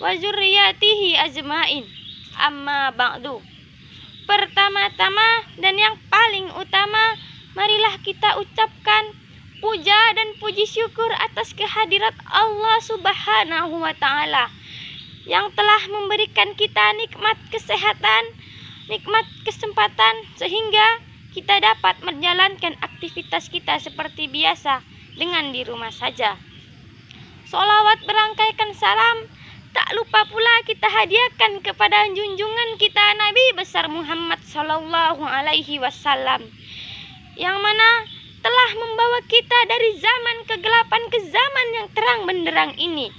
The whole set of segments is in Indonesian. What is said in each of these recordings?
wa zurriyatihi ajmain amma ba'du pertama-tama dan yang paling utama marilah kita ucapkan puja dan puji syukur atas kehadirat Allah Subhanahu wa taala yang telah memberikan kita nikmat kesehatan, nikmat kesempatan sehingga kita dapat menjalankan aktivitas kita seperti biasa dengan di rumah saja. Solawat berangkaikan salam tak lupa pula kita hadiahkan kepada junjungan kita Nabi besar Muhammad Sallallahu Alaihi Wasallam yang mana telah membawa kita dari zaman kegelapan ke zaman yang terang benderang ini.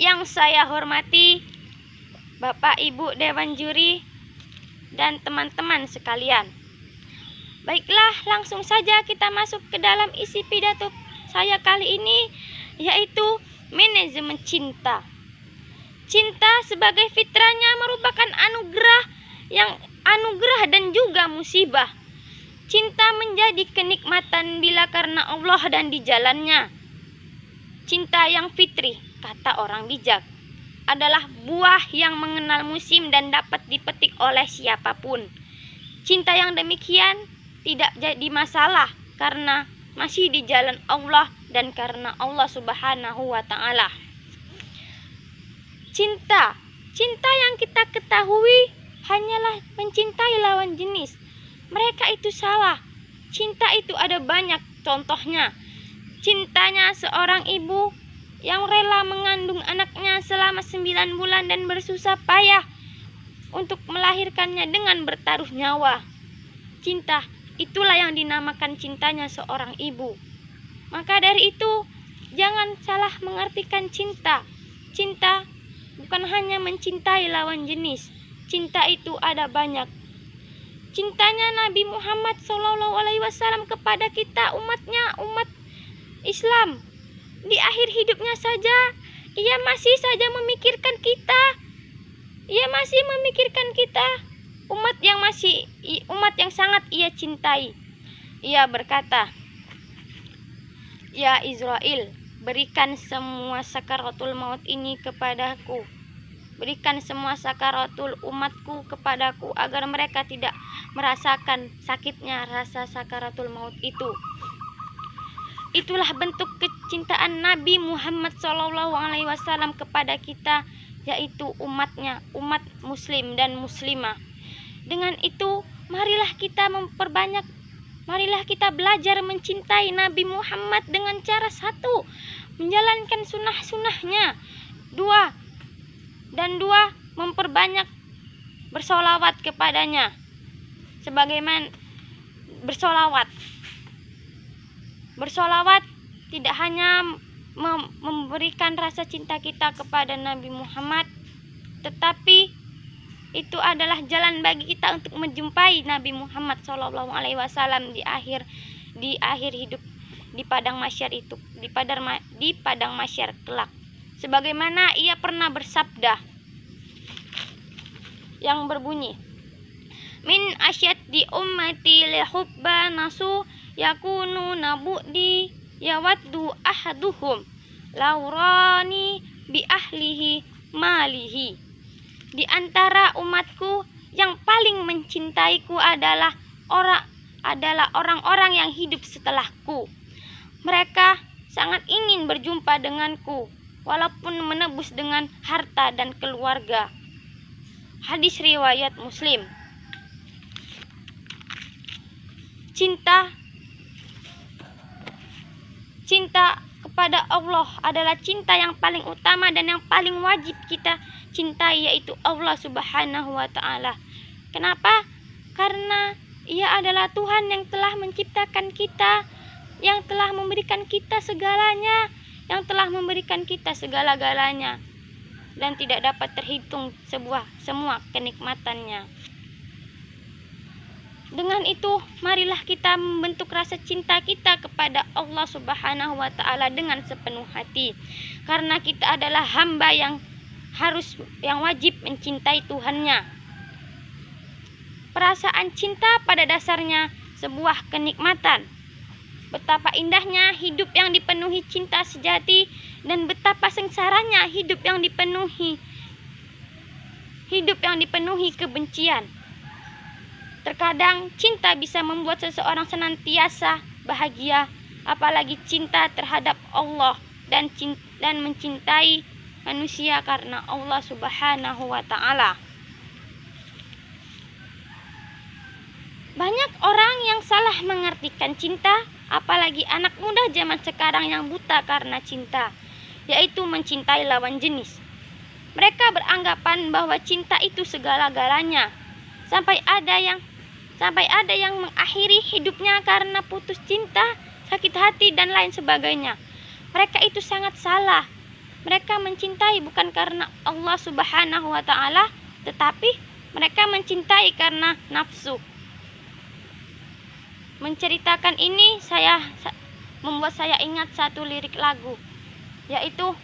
Yang saya hormati Bapak Ibu Dewan Juri dan teman-teman sekalian. Baiklah, langsung saja kita masuk ke dalam isi pidato saya kali ini yaitu manajemen cinta. Cinta sebagai fitranya merupakan anugerah yang anugerah dan juga musibah. Cinta menjadi kenikmatan bila karena Allah dan di jalannya. Cinta yang fitri, kata orang bijak, adalah buah yang mengenal musim dan dapat dipetik oleh siapapun. Cinta yang demikian tidak jadi masalah karena masih di jalan Allah dan karena Allah Subhanahu wa taala cinta. Cinta yang kita ketahui hanyalah mencintai lawan jenis. Mereka itu salah. Cinta itu ada banyak contohnya. Cintanya seorang ibu yang rela mengandung anaknya selama 9 bulan dan bersusah payah untuk melahirkannya dengan bertaruh nyawa. Cinta, itulah yang dinamakan cintanya seorang ibu. Maka dari itu, jangan salah mengartikan cinta. Cinta bukan hanya mencintai lawan jenis. Cinta itu ada banyak. Cintanya Nabi Muhammad Shallallahu Alaihi Wasallam kepada kita umatnya umat Islam di akhir hidupnya saja ia masih saja memikirkan kita ia masih memikirkan kita umat yang masih umat yang sangat ia cintai ia berkata ya Israel Berikan semua sakaratul maut ini kepadaku. Berikan semua sakaratul umatku kepadaku agar mereka tidak merasakan sakitnya rasa sakaratul maut itu. Itulah bentuk kecintaan Nabi Muhammad Shallallahu Alaihi Wasallam kepada kita yaitu umatnya, umat muslim dan muslimah. Dengan itu, marilah kita memperbanyak Marilah kita belajar mencintai Nabi Muhammad dengan cara satu, menjalankan sunnah-sunnahnya. Dua, dan dua, memperbanyak bersolawat kepadanya. Sebagaimana bersolawat. Bersolawat tidak hanya memberikan rasa cinta kita kepada Nabi Muhammad, tetapi itu adalah jalan bagi kita untuk menjumpai Nabi Muhammad Shallallahu Alaihi Wasallam di akhir di akhir hidup di padang masyar itu di padang di padang masyar kelak sebagaimana ia pernah bersabda yang berbunyi min asyad di ummati lehubba nasu yakunu nabu di yawaddu ahaduhum laurani bi ahlihi malihi di antara umatku yang paling mencintaiku adalah orang adalah orang-orang yang hidup setelahku. Mereka sangat ingin berjumpa denganku walaupun menebus dengan harta dan keluarga. Hadis riwayat Muslim. Cinta cinta kepada Allah adalah cinta yang paling utama dan yang paling wajib kita cintai yaitu Allah Subhanahu wa taala. Kenapa? Karena ia adalah Tuhan yang telah menciptakan kita, yang telah memberikan kita segalanya, yang telah memberikan kita segala-galanya dan tidak dapat terhitung sebuah semua kenikmatannya. Dengan itu, marilah kita membentuk rasa cinta kita kepada Allah Subhanahu wa taala dengan sepenuh hati. Karena kita adalah hamba yang harus yang wajib mencintai Tuhannya. Perasaan cinta pada dasarnya sebuah kenikmatan. Betapa indahnya hidup yang dipenuhi cinta sejati dan betapa sengsaranya hidup yang dipenuhi hidup yang dipenuhi kebencian. Terkadang cinta bisa membuat seseorang senantiasa bahagia, apalagi cinta terhadap Allah dan dan mencintai manusia karena Allah Subhanahu wa taala. Banyak orang yang salah mengartikan cinta, apalagi anak muda zaman sekarang yang buta karena cinta, yaitu mencintai lawan jenis. Mereka beranggapan bahwa cinta itu segala-galanya. Sampai ada yang sampai ada yang mengakhiri hidupnya karena putus cinta, sakit hati dan lain sebagainya. Mereka itu sangat salah mereka mencintai bukan karena Allah Subhanahu wa taala, tetapi mereka mencintai karena nafsu. Menceritakan ini saya membuat saya ingat satu lirik lagu yaitu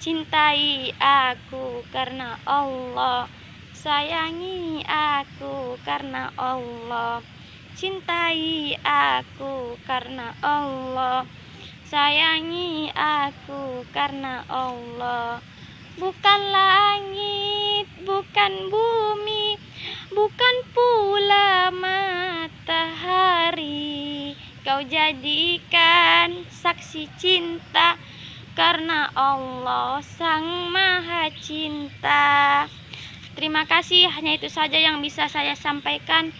cintai aku karena Allah sayangi aku karena Allah cintai aku karena Allah Sayangi aku karena Allah Bukan langit, bukan bumi Bukan pula matahari Kau jadikan saksi cinta Karena Allah sang maha cinta Terima kasih, hanya itu saja yang bisa saya sampaikan.